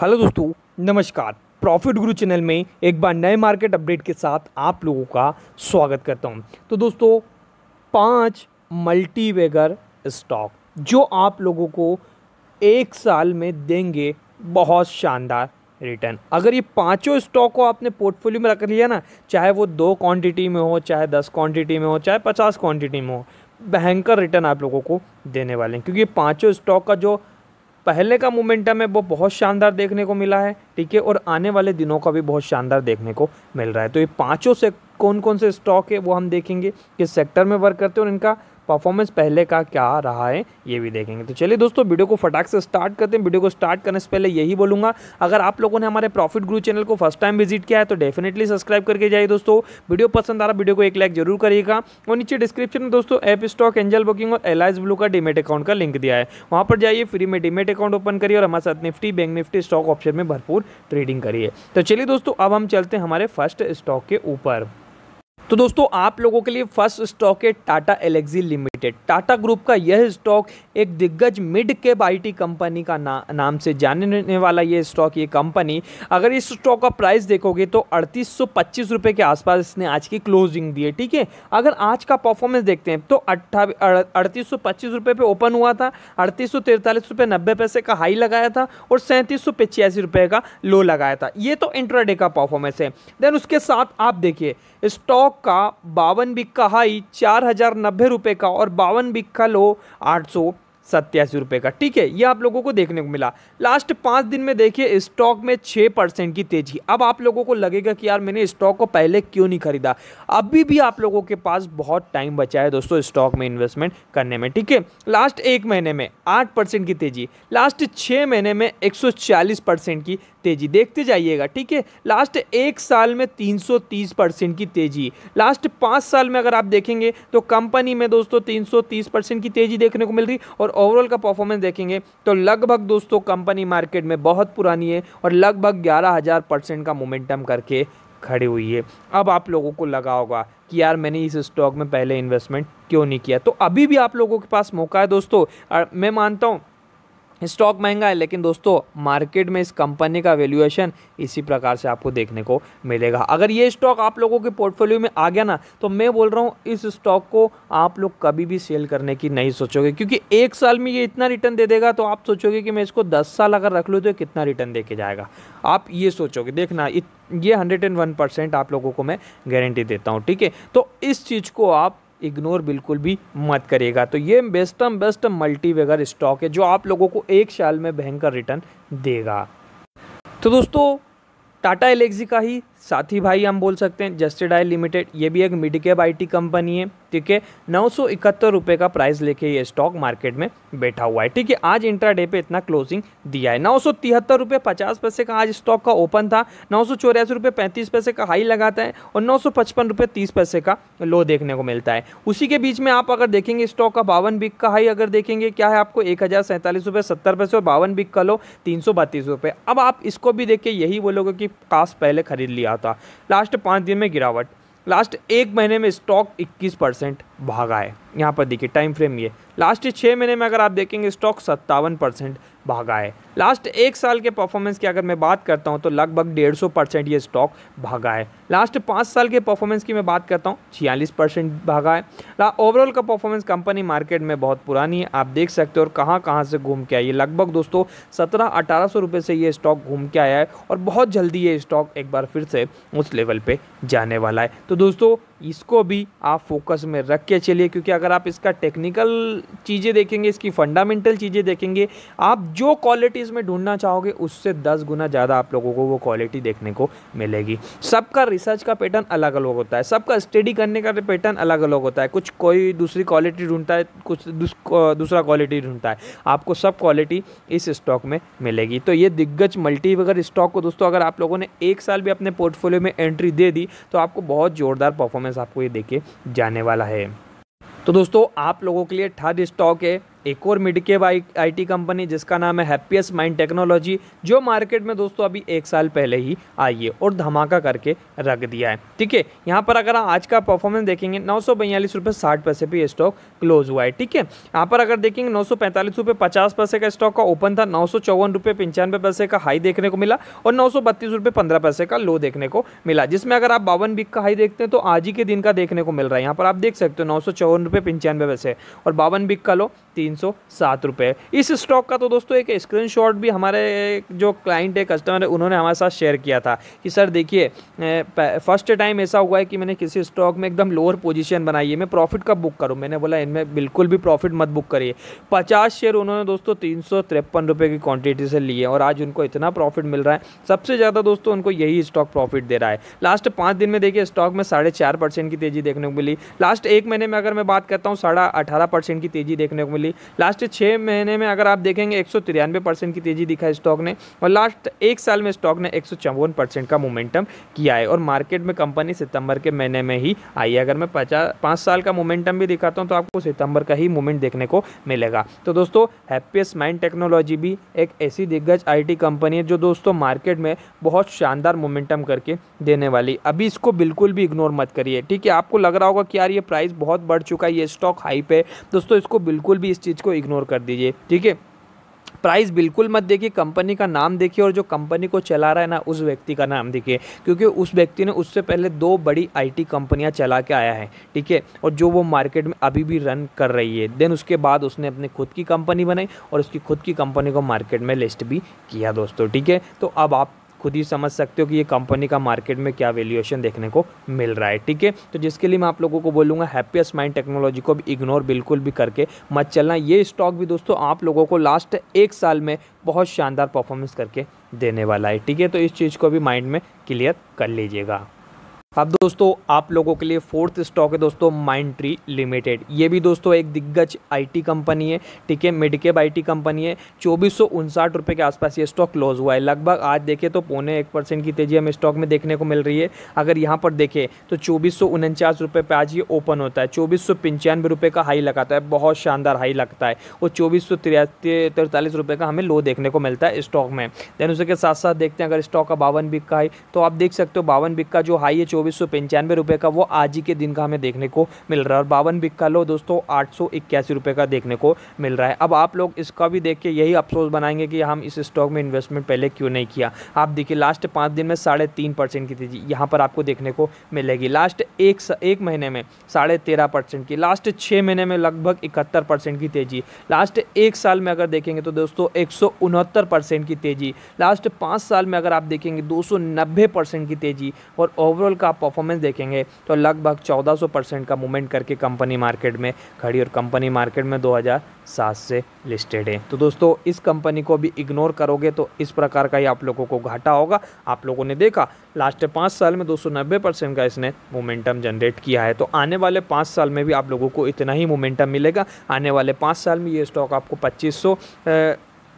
hello दोस्तों नमस्कार profit गुरु चैनल में एक बार नए मार्केट अपडेट के साथ आप लोगों का स्वागत करता हूं तो दोस्तों पांच मल्टीवेगर स्टॉक जो आप लोगों को एक साल में देंगे बहुत शानदार रिटर्न अगर ये पांचों स्टॉक को आपने पोर्टफोलियो में रख लिया ना चाहे वो दो क्वांटिटी में हो चाहे दस क्वांटिटी में हो चाहे पचास क्वांटिटी में हो भयंकर रिटर्न आप लोगों को देने वाले हैं क्योंकि पाँचों स्टॉक का जो पहले का मोमेंटम है वो बहुत शानदार देखने को मिला है ठीक है और आने वाले दिनों का भी बहुत शानदार देखने को मिल रहा है तो ये पाँचों से कौन कौन से स्टॉक है वो हम देखेंगे किस सेक्टर में वर्क करते हैं और इनका परफॉर्मेंस पहले का क्या रहा है ये भी देखेंगे तो चलिए दोस्तों वीडियो को फटाक से स्टार्ट करते हैं वीडियो को स्टार्ट करने से पहले यही बोलूँगा अगर आप लोगों ने हमारे प्रॉफिट ग्रू चैनल को फर्स्ट टाइम विजिट किया है तो डेफिनेटली सब्सक्राइब करके जाइए दोस्तों वीडियो पसंद आ रहा वीडियो को एक लाइक जरूर करिएगा और नीचे डिस्क्रिप्शन में दोस्तों एप स्टॉक एंजल बुकिंग और एल ब्लू का डीमेट अकाउंट का लिंक दिया है वहाँ पर जाइए फ्री में डीमेट अकाउंट ओपन करिए और हमारे साथ Nifty Bank Nifty stock option में भरपूर ट्रेडिंग करिए तो चलिए दोस्तों अब हम चलते हैं हमारे फर्स्ट स्टॉक के ऊपर तो दोस्तों आप लोगों के लिए फर्स्ट स्टॉक है Tata Elxsi limited Tata group का यह स्टॉक एक दिग्गज मिड कैप आईटी कंपनी का ना, नाम से जानने वाला यह स्टॉक ये कंपनी अगर इस स्टॉक का प्राइस देखोगे तो अड़तीस सौ रुपये के आसपास इसने आज की क्लोजिंग दी है ठीक है अगर आज का परफॉर्मेंस देखते हैं तो अड़तीस सौ रुपये पे ओपन हुआ था अड़तीस सौ रुपये नब्बे पैसे का हाई लगाया था और सैंतीस सौ रुपये का लो लगाया था ये तो इंट्राडे का परफॉर्मेंस है देन उसके साथ आप देखिए स्टॉक का बावन बिक का हाई चार हज़ार नब्बे रुपये का और बावन बिक का लो आठ सौ सत्यासी रुपये का ठीक है ये आप लोगों को देखने को मिला लास्ट पाँच दिन में देखिए स्टॉक में छः परसेंट की तेजी अब आप लोगों को लगेगा कि यार मैंने स्टॉक को पहले क्यों नहीं खरीदा अभी भी आप लोगों के पास बहुत टाइम बचा है दोस्तों स्टॉक में इन्वेस्टमेंट करने में ठीक है लास्ट एक महीने में आठ परसेंट की तेजी लास्ट छः महीने में एक सौ परसेंट की तेजी देखते जाइएगा ठीक है लास्ट एक साल में तीन सौ तीस परसेंट की तेजी लास्ट पाँच साल में अगर आप देखेंगे तो कंपनी में दोस्तों तीन सौ तीस परसेंट की तेजी देखने को मिल रही और ओवरऑल का परफॉर्मेंस देखेंगे तो लगभग दोस्तों कंपनी मार्केट में बहुत पुरानी है और लगभग ग्यारह हज़ार परसेंट का मोमेंटम करके खड़ी हुई है अब आप लोगों को लगा होगा कि यार मैंने इस स्टॉक में पहले इन्वेस्टमेंट क्यों नहीं किया तो अभी भी आप लोगों के पास मौका है दोस्तों मैं मानता हूँ स्टॉक महंगा है लेकिन दोस्तों मार्केट में इस कंपनी का वैल्यूएशन इसी प्रकार से आपको देखने को मिलेगा अगर ये स्टॉक आप लोगों के पोर्टफोलियो में आ गया ना तो मैं बोल रहा हूँ इस स्टॉक को आप लोग कभी भी सेल करने की नहीं सोचोगे क्योंकि एक साल में ये इतना रिटर्न दे देगा तो आप सोचोगे कि मैं इसको दस साल अगर रख लूँ तो कितना रिटर्न दे के जाएगा आप ये सोचोगे देखना ये हंड्रेड एंड वन परसेंट आप लोगों को मैं गारंटी देता हूँ ठीक है तो इस चीज़ को आप इग्नोर बिल्कुल भी मत करेगा तो ये बेस्ट बेस्ट मल्टीवेगर स्टॉक है जो आप लोगों को एक साल में भयंकर रिटर्न देगा तो दोस्तों टाटा एलेक्सी का ही साथी भाई हम बोल सकते हैं जस्टेड आई लिमिटेड ये भी एक मिड कैप आई कंपनी है ठीक है नौ सौ इकहत्तर रुपये का प्राइस लेके ये स्टॉक मार्केट में बैठा हुआ है ठीक है आज इंट्रा डे पे इतना क्लोजिंग दिया है नौ सौ तिहत्तर रुपये पचास पैसे का आज स्टॉक का ओपन था नौ सौ चौरासी रुपये पैंतीस पैसे का हाई लगाता है और नौ सौ पचपन रुपये तीस पैसे का लो देखने को मिलता है उसी के बीच में आप अगर देखेंगे स्टॉक का बावन बिक का हाई अगर देखेंगे क्या है आपको एक हज़ार सैंतालीस रुपये सत्तर पैसे और बावन बिक का लो तीन सौ बत्तीस रुपये अब आप इसको भी देख के यही बोलोगे कि काश पहले खरीद लिया रहा था लास्ट पाँच दिन में गिरावट लास्ट एक महीने में स्टॉक 21 परसेंट भागा है यहाँ पर देखिए टाइम फ्रेम ये लास्ट छः महीने में अगर आप देखेंगे स्टॉक सत्तावन परसेंट भागा है लास्ट एक साल के परफॉर्मेंस की अगर मैं बात करता हूँ तो लगभग डेढ़ सौ परसेंट ये स्टॉक भागा है लास्ट पाँच साल के परफॉर्मेंस की मैं बात करता हूँ छियालीस परसेंट भागा है ओवरऑल का परफॉर्मेंस कंपनी मार्केट में बहुत पुरानी है आप देख सकते हो और कहाँ कहाँ से घूम के आई है लगभग दोस्तों सत्रह अठारह सौ रुपये से ये स्टॉक घूम के आया है और बहुत जल्दी ये स्टॉक एक बार फिर से उस लेवल पर जाने वाला है तो दोस्तों इसको भी आप फोकस में रख के चलिए क्योंकि अगर आप इसका टेक्निकल चीज़ें देखेंगे इसकी फंडामेंटल चीज़ें देखेंगे आप जो क्वालिटी इसमें ढूंढना चाहोगे उससे दस गुना ज़्यादा आप लोगों को वो क्वालिटी देखने को मिलेगी सबका रिसर्च का पैटर्न अलग अलग होता है सबका स्टडी करने का पैटर्न अलग अलग होता है कुछ कोई दूसरी क्वालिटी ढूंढता है कुछ दूसरा क्वालिटी ढूंढता है आपको सब क्वालिटी इस स्टॉक में मिलेगी तो ये दिग्गज मल्टी स्टॉक को दोस्तों अगर आप लोगों ने एक साल भी अपने पोर्टफोलियो में एंट्री दे दी तो आपको बहुत ज़ोरदार परफॉर्मेंस परफॉर्मेंस आपको ये देखे जाने वाला है तो दोस्तों आप लोगों के लिए थर्ड स्टॉक है एक और मिड केब आई कंपनी जिसका नाम है हैप्पीएस्ट माइंड टेक्नोलॉजी जो मार्केट में दोस्तों अभी एक साल पहले ही आई है और धमाका करके रख दिया है ठीक है यहाँ पर अगर आज का परफॉर्मेंस देखेंगे नौ सौ बयालीस रुपये साठ पैसे पर स्टॉक क्लोज हुआ है ठीक है यहाँ पर अगर देखेंगे नौ सौ पैंतालीस रुपये पचास पैसे का स्टॉक का ओपन था नौ सौ चौवन रुपये पंचानवे पैसे का हाई देखने को मिला और नौ सौ बत्तीस रुपये पंद्रह पैसे का लो देखने को मिला जिसमें अगर आप बावन बिक का हाई देखते हैं तो आज ही के दिन का देखने को मिल रहा है यहाँ पर आप देख सकते हो नौ सौ चौवन रुपये पंचानवे पैसे और बावन बिक का लो तीन सौ सात इस स्टॉक का तो दोस्तों एक स्क्रीनशॉट भी हमारे जो क्लाइंट है कस्टमर है उन्होंने हमारे साथ शेयर किया था कि सर देखिए फर्स्ट टाइम ऐसा हुआ है कि मैंने किसी स्टॉक में एकदम लोअर पोजीशन बनाई है मैं प्रॉफिट कब बुक करूँ मैंने बोला इनमें बिल्कुल भी प्रॉफिट मत बुक करिए पचास शेयर उन्होंने दोस्तों तीन सौ तिरपन रुपये की क्वांटिटी से लिए और आज उनको इतना प्रॉफिट मिल रहा है सबसे ज़्यादा दोस्तों उनको यही स्टॉक प्रॉफिट दे रहा है लास्ट पाँच दिन में देखिए स्टॉक में साढ़े चार परसेंट की तेज़ी देखने को मिली लास्ट एक महीने में अगर मैं बात करता हूँ साढ़े अठारह परसेंट की तेज़ी देखने को मिली लास्ट छः महीने में अगर आप देखेंगे एक परसेंट की तेज़ी दिखा स्टॉक ने और लास्ट एक साल में स्टॉक ने एक परसेंट का मोमेंटम किया है और मार्केट में कंपनी सितंबर के महीने में ही आई है अगर मैं पचास पाँच साल का मोमेंटम भी दिखाता हूँ तो आपको सितंबर का ही मोमेंट देखने को मिलेगा तो दोस्तों हैप्पीस्ट माइंड टेक्नोलॉजी भी एक ऐसी दिग्गज आईटी कंपनी है जो दोस्तों मार्केट में बहुत शानदार मोमेंटम करके देने वाली अभी इसको बिल्कुल भी इग्नोर मत करिए ठीक है आपको लग रहा होगा कि यार ये प्राइस बहुत बढ़ चुका है ये स्टॉक हाई पे दोस्तों इसको बिल्कुल भी इस चीज़ को इग्नोर कर दीजिए ठीक है प्राइस बिल्कुल मत देखिए कंपनी का नाम देखिए और जो कंपनी को चला रहा है ना उस व्यक्ति का नाम देखिए क्योंकि उस व्यक्ति ने उससे पहले दो बड़ी आईटी कंपनियां चला के आया है ठीक है और जो वो मार्केट में अभी भी रन कर रही है देन उसके बाद उसने अपनी खुद की कंपनी बनाई और उसकी खुद की कंपनी को मार्केट में लिस्ट भी किया दोस्तों ठीक है तो अब आप खुद ही समझ सकते हो कि ये कंपनी का मार्केट में क्या वैल्यूएशन देखने को मिल रहा है ठीक है तो जिसके लिए मैं आप लोगों को बोलूँगा हैप्पीस्ट माइंड टेक्नोलॉजी को भी इग्नोर बिल्कुल भी करके मत चलना ये स्टॉक भी दोस्तों आप लोगों को लास्ट एक साल में बहुत शानदार परफॉर्मेंस करके देने वाला है ठीक है तो इस चीज़ को भी माइंड में क्लियर कर लीजिएगा अब दोस्तों आप लोगों के लिए फोर्थ स्टॉक है दोस्तों माइंड ट्री लिमिटेड ये भी दोस्तों एक दिग्गज आईटी कंपनी है ठीक है मेडिकेब आईटी कंपनी है चौबीस रुपए के आसपास ये स्टॉक क्लोज हुआ है लगभग आज देखें तो पौने एक परसेंट की तेजी हमें स्टॉक में देखने को मिल रही है अगर यहाँ पर देखें तो चौबीस रुपए पे आज ये ओपन होता है चौबीस रुपए का हाई लगाता है बहुत शानदार हाई लगता है और चौबीस तिरतालीस का हमें लो देखने को मिलता है स्टॉक में देन उसके साथ साथ देखते हैं अगर स्टॉक का बावन बिक का है तो आप देख सकते हो बावन बिक का जो हाई है चौबीस सौ पंचानवे रुपये का वो आज ही के दिन का हमें देखने को मिल रहा है और बावन बिक का लो दोस्तों आठ सौ इक्यासी रुपये का देखने को मिल रहा है अब आप लोग इसका भी देख के यही अफसोस बनाएंगे कि हम इस स्टॉक में इन्वेस्टमेंट पहले क्यों नहीं किया आप देखिए लास्ट पाँच दिन में साढ़े तीन परसेंट की तेजी यहाँ पर आपको देखने को मिलेगी लास्ट एक एक महीने में साढ़े तेरह परसेंट की लास्ट छः महीने में लगभग इकहत्तर परसेंट की तेजी लास्ट एक साल में अगर देखेंगे तो दोस्तों एक सौ उनहत्तर परसेंट की तेजी लास्ट पाँच साल में अगर आप देखेंगे दो सौ नब्बे परसेंट की तेजी और ओवरऑल का आप परफॉर्मेंस देखेंगे तो लगभग 1400 परसेंट का मूवमेंट करके कंपनी मार्केट में खड़ी और कंपनी मार्केट में 2007 से लिस्टेड है तो दोस्तों इस कंपनी को भी इग्नोर करोगे तो इस प्रकार का ही आप लोगों को घाटा होगा आप लोगों ने देखा लास्ट पाँच साल में दो परसेंट का इसने मोमेंटम जनरेट किया है तो आने वाले पाँच साल में भी आप लोगों को इतना ही मोमेंटम मिलेगा आने वाले पाँच साल में ये स्टॉक आपको पच्चीस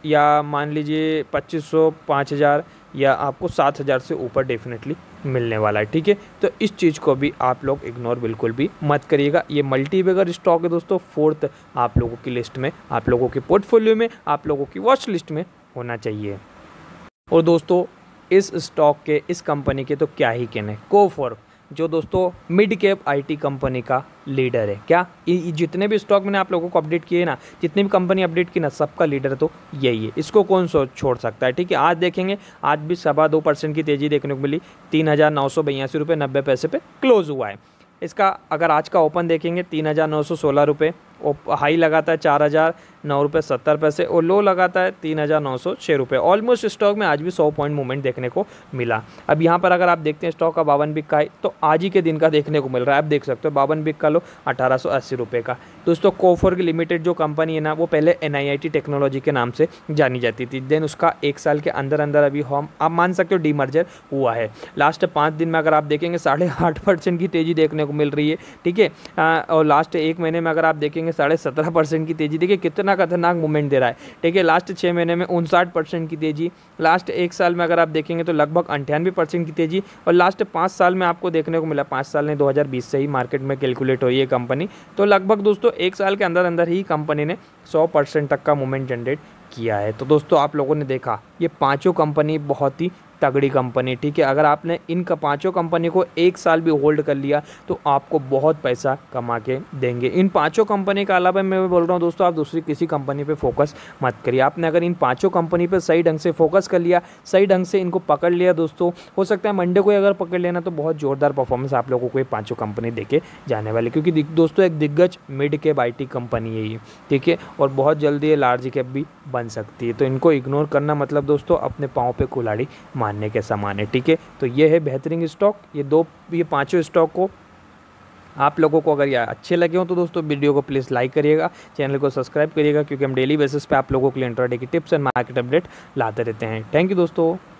या मान लीजिए पच्चीस सौ पाँच हज़ार या आपको सात हज़ार से ऊपर डेफिनेटली मिलने वाला है ठीक है तो इस चीज़ को भी आप लोग इग्नोर बिल्कुल भी मत करिएगा ये मल्टी बेगर स्टॉक है दोस्तों फोर्थ आप लोगों की लिस्ट में आप लोगों के पोर्टफोलियो में आप लोगों की वॉच लिस्ट में होना चाहिए और दोस्तों इस स्टॉक के इस कंपनी के तो क्या ही कहने को फॉर जो दोस्तों मिड कैप आईटी कंपनी का लीडर है क्या जितने भी स्टॉक मैंने आप लोगों को अपडेट किए ना जितनी भी कंपनी अपडेट की ना सबका लीडर तो यही है इसको कौन सो छोड़ सकता है ठीक है आज देखेंगे आज भी सवा दो परसेंट की तेज़ी देखने को मिली तीन हज़ार नौ सौ बयासी रुपये नब्बे पैसे पे क्लोज हुआ है इसका अगर आज का ओपन देखेंगे तीन हज़ार नौ सौ सोलह रुपये हाई लगाता है चार हज़ार नौ रुपये सत्तर पैसे और लो लगाता है तीन हज़ार नौ सौ छः रुपये ऑलमोस्ट स्टॉक में आज भी सौ पॉइंट मूवमेंट देखने को मिला अब यहाँ पर अगर आप देखते हैं स्टॉक का बावन बिक का है तो आज ही के दिन का देखने को मिल रहा है आप देख सकते हो बावन बिक का लो अठारह सौ अस्सी रुपये का दोस्तों कोफर की लिमिटेड जो कंपनी है ना वो पहले N I I T technology के नाम से जानी जाती थी देन उसका एक साल के अंदर अंदर अभी हम आप मान सकते हो डीमर्जर हुआ है लास्ट पाँच दिन में अगर आप देखेंगे साढ़े आठ परसेंट की तेज़ी देखने को मिल रही है ठीक है और लास्ट एक महीने में अगर आप देखेंगे देखेंगे साढ़े सत्रह परसेंट की तेज़ी देखिए कितना खतरनाक मूवमेंट दे रहा है ठीक है लास्ट छः महीने में उनसाठ परसेंट की तेज़ी लास्ट एक साल में अगर आप देखेंगे तो लगभग अंठानवे परसेंट की तेज़ी और लास्ट पाँच साल में आपको देखने को मिला पाँच साल ने दो से ही मार्केट में कैलकुलेट हुई है कंपनी तो लगभग दोस्तों एक साल के अंदर अंदर ही कंपनी ने सौ तक का मूवमेंट जनरेट किया है तो दोस्तों आप लोगों ने देखा ये पाँचों कंपनी बहुत ही तगड़ी कंपनी ठीक है अगर आपने इन पाँचों कंपनी को एक साल भी होल्ड कर लिया तो आपको बहुत पैसा कमा के देंगे इन पाँचों कंपनी के अलावा मैं बोल रहा हूँ दोस्तों आप दूसरी किसी कंपनी पे फोकस मत करिए आपने अगर इन पाँचों कंपनी पे सही ढंग से फोकस कर लिया सही ढंग से इनको पकड़ लिया दोस्तों हो सकता है मंडे को अगर पकड़ लेना तो बहुत ज़ोरदार परफॉर्मेंस आप लोगों को ये पाँचों कंपनी दे जाने वाली क्योंकि दोस्तों एक दिग्गज मिड के आई कंपनी है ये ठीक है और बहुत जल्दी ये लार्ज कैप भी बन सकती है तो इनको इग्नोर करना मतलब दोस्तों अपने पाँव पे कुलाड़ी मारने के समान है ठीक है तो ये है बेहतरीन स्टॉक ये दो ये पाँचों स्टॉक को आप लोगों को अगर ये अच्छे लगे हो तो दोस्तों वीडियो को प्लीज़ लाइक करिएगा चैनल को सब्सक्राइब करिएगा क्योंकि हम डेली बेसिस पे आप लोगों के लिए इंट्राडे की टिप्स एंड मार्केट अपडेट लाते रहते हैं थैंक यू दोस्तों